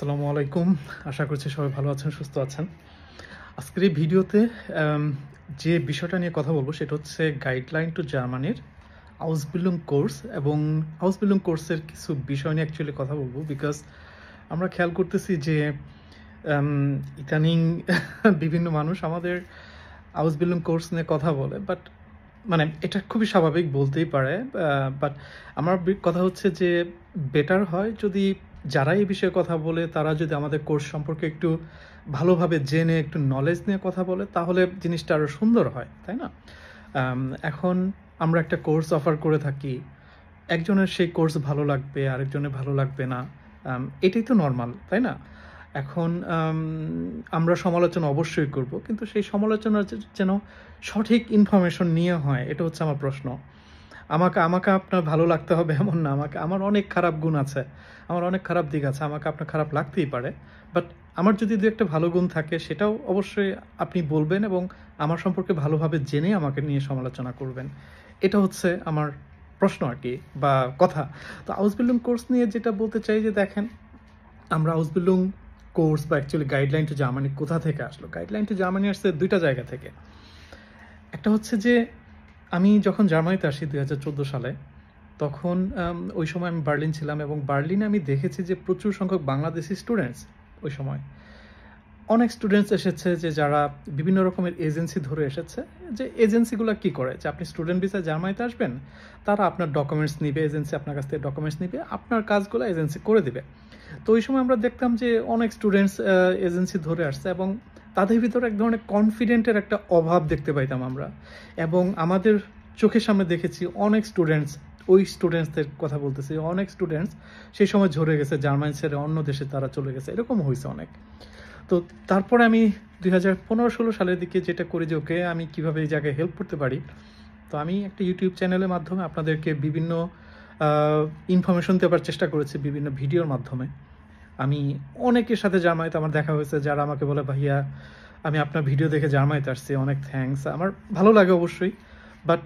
আসসালামু আলাইকুম আশা করছি সবাই ভালো আছেন সুস্থ আছেন আজকের এই ভিডিওতে যে বিষয়টা নিয়ে কথা বলবো সেটা হচ্ছে গাইডলাইন টু জার্মানির হাউস বিল্ডিং কোর্স এবং হাউস বিল্ডিং কোর্সের কিছু বিষয় নিয়ে অ্যাকচুয়ালি কথা বলবো বিকজ আমরা খেয়াল করতেছি যে ইদানিং বিভিন্ন মানুষ আমাদের হাউস বিল্ডিং কোর্স নিয়ে কথা বলে বাট মানে এটা খুবই স্বাভাবিক বলতেই পারে বাট আমার কথা হচ্ছে যে বেটার হয় যদি যারা এই বিষয়ে কথা বলে তারা যদি আমাদের কোর্স সম্পর্কে একটু ভালোভাবে জেনে একটু নলেজ নিয়ে কথা বলে তাহলে জিনিসটা আরও সুন্দর হয় তাই না এখন আমরা একটা কোর্স অফার করে থাকি একজনের সেই কোর্স ভালো লাগবে আরেকজনের ভালো লাগবে না এটাই তো নর্মাল তাই না এখন আমরা সমালোচনা অবশ্যই করব কিন্তু সেই সমালোচনা যেন সঠিক ইনফরমেশন নিয়ে হয় এটা হচ্ছে আমার প্রশ্ন আমাকে আমাকে আপনার ভালো লাগতে হবে এমন না আমাকে আমার অনেক খারাপ গুণ আছে আমার অনেক খারাপ দিক আছে আমাকে আপনার খারাপ লাগতেই পারে বাট আমার যদি দু একটা ভালো গুণ থাকে সেটাও অবশ্যই আপনি বলবেন এবং আমার সম্পর্কে ভালোভাবে জেনে আমাকে নিয়ে সমালোচনা করবেন এটা হচ্ছে আমার প্রশ্ন আর কি বা কথা তো হাউস বিল্ডিং কোর্স নিয়ে যেটা বলতে চাই যে দেখেন আমরা হাউস বিল্ডিং কোর্স বা অ্যাকচুয়ালি গাইডলাইন টু জার্মানি কোথা থেকে আসলো গাইডলাইন টু জার্মানি আসছে দুইটা জায়গা থেকে একটা হচ্ছে যে আমি যখন জার্মানিতে আসি দুই সালে তখন ওই সময় আমি বার্লিন ছিলাম এবং বার্লিনে আমি দেখেছি যে প্রচুর সংখ্যক বাংলাদেশি স্টুডেন্টস ওই সময় অনেক স্টুডেন্টস এসেছে যে যারা বিভিন্ন রকমের এজেন্সি ধরে এসেছে যে এজেন্সিগুলো কি করে যে আপনি স্টুডেন্ট ভিসা জার্মানিতে আসবেন তারা আপনার ডকুমেন্টস নিবে এজেন্সি আপনার কাছ থেকে ডকুমেন্টস নিবে আপনার কাজগুলো এজেন্সি করে দিবে তো ওই সময় আমরা দেখতাম যে অনেক স্টুডেন্টস এজেন্সি ধরে আসছে এবং তাদের ভিতরে এক ধরনের কনফিডেন্টের একটা অভাব দেখতে পাইতাম আমরা এবং আমাদের চোখের সামনে দেখেছি অনেক স্টুডেন্টস ওই স্টুডেন্টসদের কথা বলতেছি অনেক স্টুডেন্টস সেই সময় ঝরে গেছে জার্মানি ছেড়ে অন্য দেশে তারা চলে গেছে এরকম হয়েছে অনেক তো তারপরে আমি দুই হাজার পনেরো ষোলো সালের দিকে যেটা করি যে ওকে আমি কীভাবে এই জায়গায় হেল্প করতে পারি তো আমি একটা ইউটিউব চ্যানেলের মাধ্যমে আপনাদেরকে বিভিন্ন ইনফরমেশন দেওয়ার চেষ্টা করেছি বিভিন্ন ভিডিওর মাধ্যমে আমি অনেকের সাথে জার্মানিতে আমার দেখা হয়েছে যারা আমাকে বলে ভাইয়া আমি আপনার ভিডিও দেখে জার্মানিতে আসছি অনেক থ্যাংকস আমার ভালো লাগে অবশ্যই বাট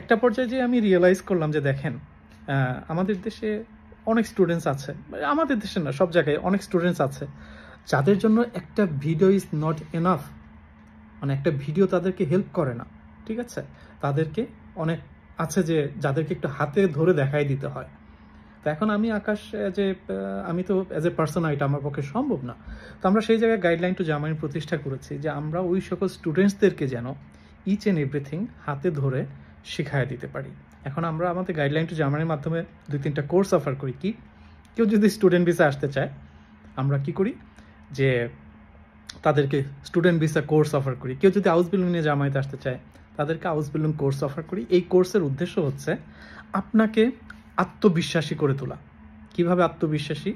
একটা পর্যায়ে যে আমি রিয়েলাইজ করলাম যে দেখেন আমাদের দেশে অনেক স্টুডেন্টস আছে আমাদের দেশে না সব জায়গায় অনেক স্টুডেন্টস আছে যাদের জন্য একটা ভিডিও ইজ নট এনাফ মানে একটা ভিডিও তাদেরকে হেল্প করে না ঠিক আছে তাদেরকে অনেক আছে যে যাদেরকে একটু হাতে ধরে দেখাই দিতে হয় তো এখন আমি আকাশ এ আমি তো অ্যাজ এ পার্সন এটা আমার পক্ষে সম্ভব না তো আমরা সেই জায়গায় গাইডলাইন টু জামাইন প্রতিষ্ঠা করেছি যে আমরা ওই সকল স্টুডেন্টসদেরকে যেন ইচ অ্যান্ড এভরিথিং হাতে ধরে শেখায় দিতে পারি এখন আমরা আমাদের গাইডলাইন টু জামাইনের মাধ্যমে দুই তিনটা কোর্স অফার করি কি কেউ যদি স্টুডেন্ট ভিসা আসতে চায় আমরা কি করি যে তাদেরকে স্টুডেন্ট ভিসা কোর্স অফার করি কেউ যদি হাউস বিল্ডিং নিয়ে জামাইতে আসতে চায় তাদেরকে হাউস বিল্ডিং কোর্স অফার করি এই কোর্সের উদ্দেশ্য হচ্ছে আপনাকে আত্মবিশ্বাসী করে তোলা কিভাবে আত্মবিশ্বাসী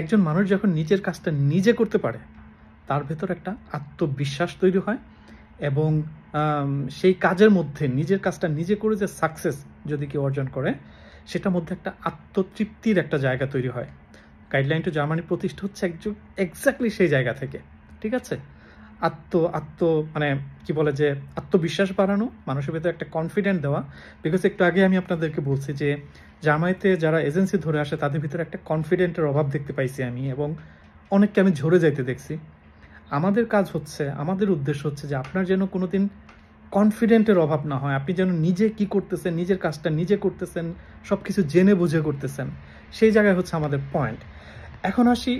একজন মানুষ যখন নিজের কাজটা নিজে করতে পারে তার ভেতর একটা আত্মবিশ্বাস তৈরি হয় এবং সেই কাজের মধ্যে নিজের কাজটা নিজে করে যে সাকসেস যদি কেউ অর্জন করে সেটার মধ্যে একটা আত্মতৃপ্তির একটা জায়গা তৈরি হয় গাইডলাইন টু জার্মানি প্রতিষ্ঠা হচ্ছে একজন এক্স্যাক্টলি সেই জায়গা থেকে ঠিক আছে আত্ম আত্ম মানে কি বলে যে আত্মবিশ্বাস বাড়ানো মানুষের ভিতরে একটা কনফিডেন্ট দেওয়া বিকজ একটু আগে আমি আপনাদেরকে বলছি যে জামায়াতে যারা এজেন্সি ধরে আসে তাদের ভিতরে একটা কনফিডেন্টের অভাব দেখতে পাইছি আমি এবং অনেককে আমি ঝরে যাইতে দেখছি আমাদের কাজ হচ্ছে আমাদের উদ্দেশ্য হচ্ছে যে আপনার যেন কোনো দিন কনফিডেন্টের অভাব না হয় আপনি যেন নিজে কি করতেছেন নিজের কাজটা নিজে করতেছেন সব কিছু জেনে বুঝে করতেছেন সেই জায়গায় হচ্ছে আমাদের পয়েন্ট এখন আসি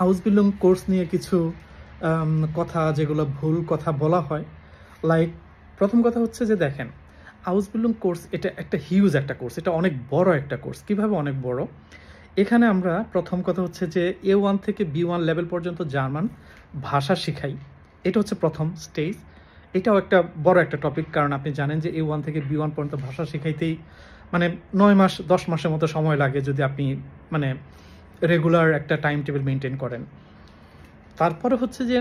হাউস বিলং কোর্স নিয়ে কিছু কথা যেগুলো ভুল কথা বলা হয় লাইক প্রথম কথা হচ্ছে যে দেখেন হাউস বিল্ডিং কোর্স এটা একটা হিউজ একটা কোর্স এটা অনেক বড় একটা কোর্স কিভাবে অনেক বড় এখানে আমরা প্রথম কথা হচ্ছে যে এ ওয়ান থেকে বি ওয়ান লেভেল পর্যন্ত জার্মান ভাষা শিখাই এটা হচ্ছে প্রথম স্টেজ এটাও একটা বড় একটা টপিক কারণ আপনি জানেন যে এ ওয়ান থেকে বি ওয়ান পর্যন্ত ভাষা শিখাইতেই মানে নয় মাস দশ মাসের মতো সময় লাগে যদি আপনি মানে রেগুলার একটা টাইম টেবিল মেনটেন করেন তারপরে হচ্ছে যে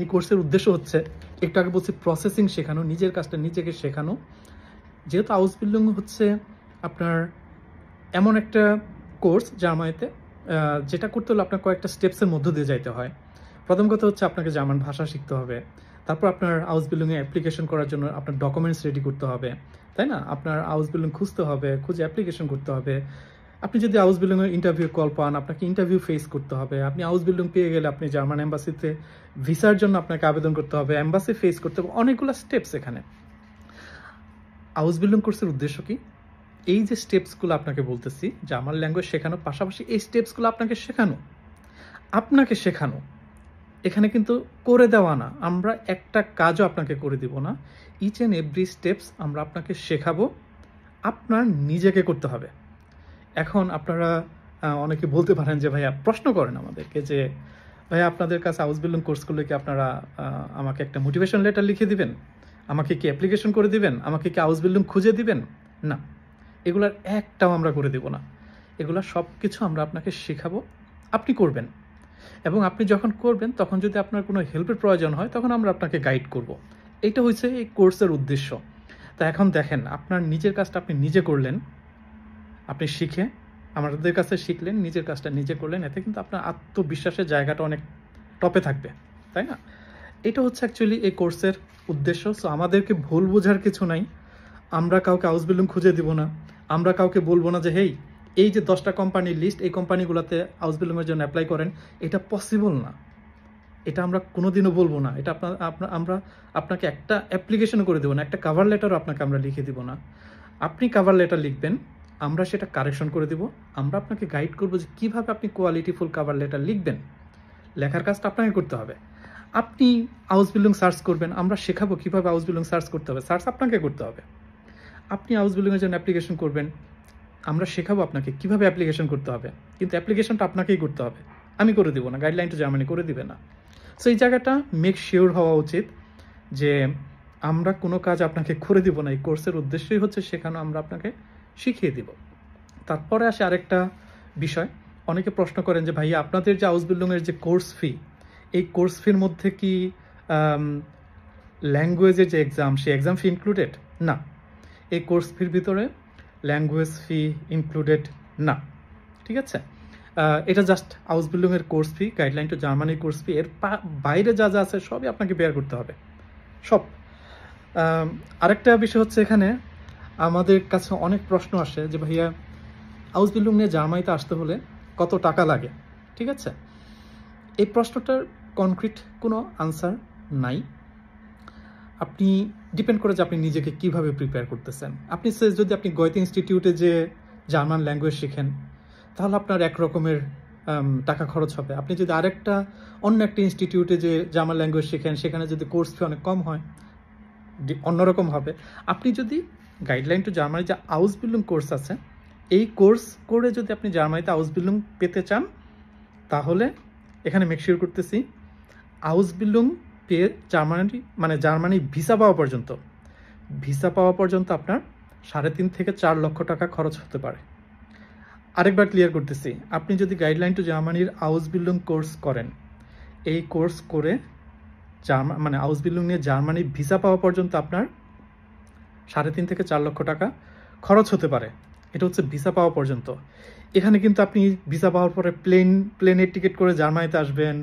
এই কোর্সের উদ্দেশ্য হচ্ছে একটু আগে বলছি প্রসেসিং শেখানো নিজের কাজটা নিজেকে শেখানো যেহেতু হাউস বিল্ডিং হচ্ছে আপনার এমন একটা কোর্স জামাইতে যেটা করতে হলে আপনার কয়েকটা স্টেপসের মধ্য দিয়ে যাইতে হয় প্রথম কথা হচ্ছে আপনাকে জার্মান ভাষা শিখতে হবে তারপর আপনার হাউস বিল্ডিংয়ে অ্যাপ্লিকেশন করার জন্য আপনার ডকুমেন্টস রেডি করতে হবে তাই না আপনার হাউস বিল্ডিং খুঁজতে হবে খুঁজে অ্যাপ্লিকেশন করতে হবে আপনি যদি হাউস বিল্ডিংয়ের ইন্টারভিউ কল পান আপনাকে ইন্টারভিউ ফেস করতে হবে আপনি হাউস বিল্ডিং পেয়ে গেলে আপনি জার্মান অ্যাম্বাসিতে ভিসার জন্য আপনাকে আবেদন করতে হবে অ্যাম্বাসি ফেস করতে হবে অনেকগুলো স্টেপস এখানে হাউস বিল্ডিং কোর্সের উদ্দেশ্য কি এই যে স্টেপসগুলো আপনাকে বলতেছি জার্মান ল্যাঙ্গুয়েজ শেখানো পাশাপাশি এই স্টেপসগুলো আপনাকে শেখানো আপনাকে শেখানো এখানে কিন্তু করে দেওয়া না আমরা একটা কাজও আপনাকে করে দিব না ইচ অ্যান্ড এভরি স্টেপস আমরা আপনাকে শেখাবো আপনার নিজেকে করতে হবে এখন আপনারা অনেকে বলতে পারেন যে ভাইয়া প্রশ্ন করেন আমাদেরকে যে ভাইয়া আপনাদের কাছে হাউস বিল্ডিং কোর্স করলে কি আপনারা আমাকে একটা মোটিভেশন লেটার লিখে দিবেন আমাকে কি অ্যাপ্লিকেশন করে দিবেন আমাকে কি হাউস বিল্ডিং খুঁজে দিবেন না এগুলার একটাও আমরা করে দেব না এগুলা সব কিছু আমরা আপনাকে শেখাবো আপনি করবেন এবং আপনি যখন করবেন তখন যদি আপনার কোনো হেল্পের প্রয়োজন হয় তখন আমরা আপনাকে গাইড করব। এটা হচ্ছে এই কোর্সের উদ্দেশ্য তা এখন দেখেন আপনার নিজের কাজটা আপনি নিজে করলেন আপনি শিখে আমাদের কাছে শিখলেন নিজের কাজটা নিজে করলেন এতে কিন্তু আপনার আত্মবিশ্বাসের জায়গাটা অনেক টপে থাকবে তাই না এটা হচ্ছে অ্যাকচুয়ালি এই কোর্সের উদ্দেশ্য সো আমাদেরকে ভুল বোঝার কিছু নাই আমরা কাউকে হাউস বিল্ডিং খুঁজে দিব না আমরা কাউকে বলবো না যে হেই এই যে দশটা কোম্পানির লিস্ট এই কোম্পানিগুলোতে হাউস বিল্ডিংয়ের জন্য অ্যাপ্লাই করেন এটা পসিবল না এটা আমরা কোনোদিনও বলবো না এটা আপনার আপনার আমরা আপনাকে একটা অ্যাপ্লিকেশন করে দেবো না একটা কাভার লেটারও আপনাকে আমরা লিখে দেবো না আপনি কাভার লেটার লিখবেন আমরা সেটা কারেকশন করে দিব আমরা আপনাকে গাইড করব যে কীভাবে আপনি কোয়ালিটিফুল কাভার লেটার লিখবেন লেখার কাজটা আপনাকে করতে হবে আপনি হাউস বিল্ডিং সার্চ করবেন আমরা শেখাবো কীভাবে হাউস বিল্ডিং সার্চ করতে হবে সার্চ আপনাকে করতে হবে আপনি হাউস বিল্ডিংয়ের জন্য অ্যাপ্লিকেশন করবেন আমরা শেখাবো আপনাকে কীভাবে অ্যাপ্লিকেশন করতে হবে কিন্তু অ্যাপ্লিকেশনটা আপনাকেই করতে হবে আমি করে দেবো না গাইডলাইনটা জার্মানি করে দিবে না সো এই জায়গাটা মেক শিওর হওয়া উচিত যে আমরা কোনো কাজ আপনাকে করে দিব না এই কোর্সের উদ্দেশ্যই হচ্ছে শেখানো আমরা আপনাকে শিখিয়ে দিব তারপরে আসে আরেকটা বিষয় অনেকে প্রশ্ন করেন যে ভাইয়া আপনাদের যে হাউস বিল্ডিংয়ের যে কোর্স ফি এই কোর্স ফির মধ্যে কি ল্যাঙ্গুয়েজের যে এক্সাম সেই এক্সাম ফি ইনক্লুডেড না এই কোর্স ফির ভিতরে ল্যাঙ্গুয়েজ ফি ইনক্লুডেড না ঠিক আছে এটা জাস্ট হাউস বিল্ডিংয়ের কোর্স ফি গাইডলাইন টু জার্মানির কোর্স ফি এর বাইরে যা যা আছে সবই আপনাকে বেয়ার করতে হবে সব আরেকটা বিষয় হচ্ছে এখানে আমাদের কাছে অনেক প্রশ্ন আসে যে ভাইয়া হাউস বিল্ডিং নিয়ে জার্মানিতে আসতে হলে কত টাকা লাগে ঠিক আছে এই প্রশ্নটার কনক্রিট কোনো আনসার নাই আপনি ডিপেন্ড করে যে আপনি নিজেকে কিভাবে প্রিপেয়ার করতেছেন আপনি সে যদি আপনি গয়তে ইনস্টিটিউটে যে জার্মান ল্যাঙ্গুয়েজ শেখেন তাহলে আপনার এক রকমের টাকা খরচ হবে আপনি যদি আরেকটা অন্য একটা ইনস্টিটিউটে যে জার্মান ল্যাঙ্গুয়েজ শেখেন সেখানে যদি কোর্স ফি অনেক কম হয় অন্যরকম হবে আপনি যদি গাইডলাইন টু জার্মানি যে আউস বিল্ডিং কোর্স আছে এই কোর্স করে যদি আপনি জার্মানিতে আউস বিল্ডিং পেতে চান তাহলে এখানে মেকশিওর করতেছি আউস বিল্ডিং পেয়ে জার্মানি মানে জার্মানি ভিসা পাওয়া পর্যন্ত ভিসা পাওয়া পর্যন্ত আপনার সাড়ে তিন থেকে চার লক্ষ টাকা খরচ হতে পারে আরেকবার ক্লিয়ার করতেছি আপনি যদি গাইডলাইন টু জার্মানির আউস বিল্ডিং কোর্স করেন এই কোর্স করে জার্মা মানে আউস বিল্ডিং নিয়ে জার্মানি ভিসা পাওয়া পর্যন্ত আপনার সাড়ে তিন থেকে চার লক্ষ টাকা খরচ হতে পারে এটা হচ্ছে ভিসা পাওয়া পর্যন্ত এখানে কিন্তু আপনি ভিসা পাওয়ার পরে প্লেন প্লেনের টিকিট করে জার্মানিতে আসবেন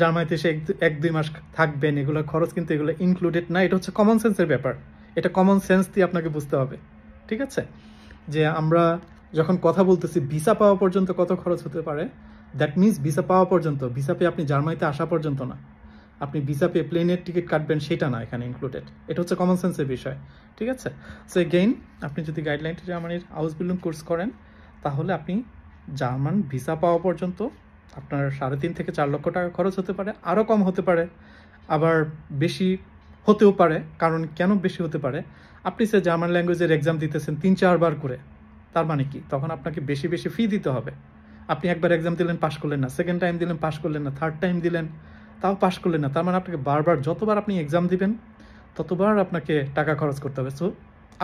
জার্মানিতে এসে এক দুই মাস থাকবেন এগুলো খরচ কিন্তু এগুলো ইনক্লুডেড না এটা হচ্ছে কমন সেন্সের ব্যাপার এটা কমন সেন্স দিয়ে আপনাকে বুঝতে হবে ঠিক আছে যে আমরা যখন কথা বলতেছি ভিসা পাওয়া পর্যন্ত কত খরচ হতে পারে দ্যাট মিনস ভিসা পাওয়া পর্যন্ত ভিসা পেয়ে আপনি জার্মানিতে আসা পর্যন্ত না আপনি ভিসা পেয়ে প্লেনের টিকিট কাটবেন সেটা না এখানে ইনক্লুডেড এটা হচ্ছে কমন সেন্সের বিষয় ঠিক আছে সো এগেইন আপনি যদি গাইডলাইনটি জার্মানির হাউস বিল্ডিং কোর্স করেন তাহলে আপনি জার্মান ভিসা পাওয়া পর্যন্ত আপনার সাড়ে তিন থেকে চার লক্ষ টাকা খরচ হতে পারে আরও কম হতে পারে আবার বেশি হতেও পারে কারণ কেন বেশি হতে পারে আপনি সে জার্মান ল্যাঙ্গুয়েজের এক্সাম দিতেছেন তিন চারবার করে তার মানে কি তখন আপনাকে বেশি বেশি ফি দিতে হবে আপনি একবার এক্সাম দিলেন পাশ করলেন না সেকেন্ড টাইম দিলেন পাশ করলেন না থার্ড টাইম দিলেন তাও পাশ করলেন না তার মানে আপনাকে বারবার যতবার আপনি এক্সাম দিবেন ততবার আপনাকে টাকা খরচ করতে হবে সো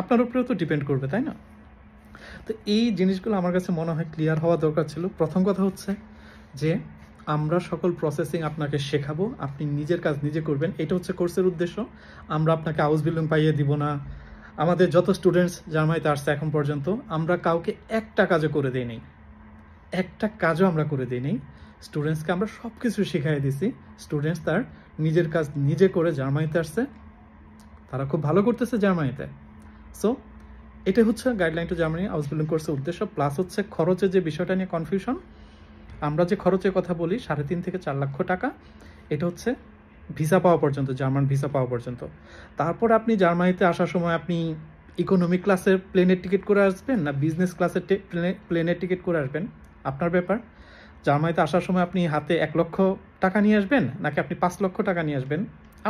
আপনার উপরেও তো ডিপেন্ড করবে তাই না তো এই জিনিসগুলো আমার কাছে মনে হয় ক্লিয়ার হওয়া দরকার ছিল প্রথম কথা হচ্ছে যে আমরা সকল প্রসেসিং আপনাকে শেখাবো আপনি নিজের কাজ নিজে করবেন এটা হচ্ছে কোর্সের উদ্দেশ্য আমরা আপনাকে হাউস বিল্ডিং পাইয়ে দিব না আমাদের যত স্টুডেন্টস জার্মানিতে আসছে এখন পর্যন্ত আমরা কাউকে একটা কাজও করে দিই নেই একটা কাজও আমরা করে দিই নি স্টুডেন্টসকে আমরা সব কিছু শিখাই দিছি স্টুডেন্টস তার নিজের কাজ নিজে করে জার্মানিতে আসছে তারা খুব ভালো করতেছে জার্মানিতে সো এটা হচ্ছে guideline to Germany house building কোর্সের উদ্দেশ্য প্লাস হচ্ছে খরচের যে বিষয়টা নিয়ে কনফিউশন আমরা যে খরচের কথা বলি সাড়ে তিন থেকে চার লক্ষ টাকা এটা হচ্ছে ভিসা পাওয়া পর্যন্ত জার্মান ভিসা পাওয়া পর্যন্ত তারপর আপনি জার্মানিতে আসার সময় আপনি ইকোনমি ক্লাসের প্লেনের টিকিট করে আসবেন না বিজনেস ক্লাসের প্লেনের টিকিট করে আসবেন আপনার ব্যাপার জার্মানিতে আসার সময় আপনি হাতে এক লক্ষ টাকা নিয়ে আসবেন নাকি আপনি পাঁচ লক্ষ টাকা নিয়ে আসবেন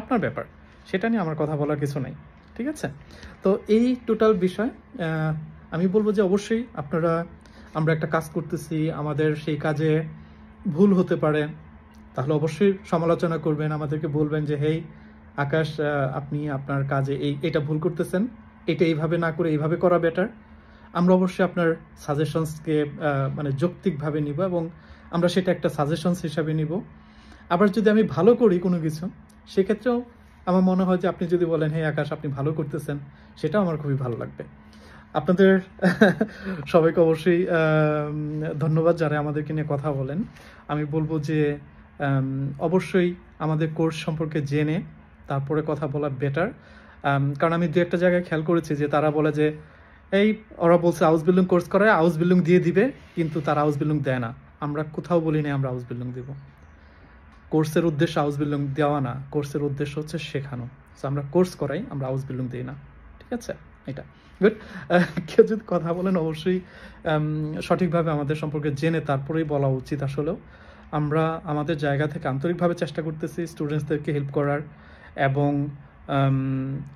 আপনার ব্যাপার সেটা নিয়ে আমার কথা বলার কিছু নাই ঠিক আছে তো এই টোটাল বিষয় আমি বলবো যে অবশ্যই আপনারা আমরা একটা কাজ করতেছি আমাদের সেই কাজে ভুল হতে পারে তাহলে অবশ্যই সমালোচনা করবেন আমাদেরকে বলবেন যে হেই আকাশ আপনি আপনার কাজে এই এটা ভুল করতেছেন এটা এইভাবে না করে এইভাবে করা বেটার আমরা অবশ্যই আপনার সাজেশনসকে মানে যৌক্তিকভাবে নিব এবং আমরা সেটা একটা সাজেশনস হিসাবে নিব আবার যদি আমি ভালো করি কোনো কিছু সেক্ষেত্রেও আমার মনে হয় যে আপনি যদি বলেন হ্যাঁ আকাশ আপনি ভালো করতেছেন সেটাও আমার খুবই ভালো লাগবে আপনাদের সবাইকে অবশ্যই ধন্যবাদ যারা আমাদেরকে নিয়ে কথা বলেন আমি বলবো যে অবশ্যই আমাদের কোর্স সম্পর্কে জেনে তারপরে কথা বলা বেটার কারণ আমি দু একটা জায়গায় খেয়াল করেছি যে তারা বলে যে এই ওরা বলছে হাউস বিল্ডিং কোর্স করে হাউস বিল্ডিং দিয়ে দিবে কিন্তু তারা হাউস বিল্ডিং দেয় না আমরা কোথাও বলি না আমরা হাউস বিল্ডিং দেব কোর্সের উদ্দেশ্য হাউস বিল্ডিং দেওয়া না কোর্সের উদ্দেশ্য হচ্ছে শেখানো সো আমরা কোর্স করাই আমরা হাউস বিল্ডিং দিই না ঠিক আছে এটা গুড কেউ যদি কথা বলেন অবশ্যই সঠিকভাবে আমাদের সম্পর্কে জেনে তারপরেই বলা উচিত আসলেও আমরা আমাদের জায়গা থেকে আন্তরিকভাবে চেষ্টা করতেছি স্টুডেন্টসদেরকে হেল্প করার এবং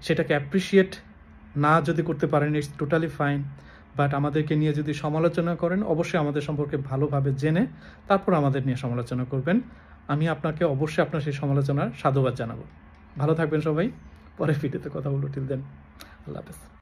সেটাকে অ্যাপ্রিসিয়েট না যদি করতে পারেন ইটস টোটালি ফাইন বাট আমাদেরকে নিয়ে যদি সমালোচনা করেন অবশ্যই আমাদের সম্পর্কে ভালোভাবে জেনে তারপর আমাদের নিয়ে সমালোচনা করবেন আমি আপনাকে অবশ্যই আপনার সেই সমালোচনার সাধুবাদ জানাবো ভালো থাকবেন সবাই পরে ভিডিওতে কথা বলবো টিল দেন আল্লাহ হাফেজ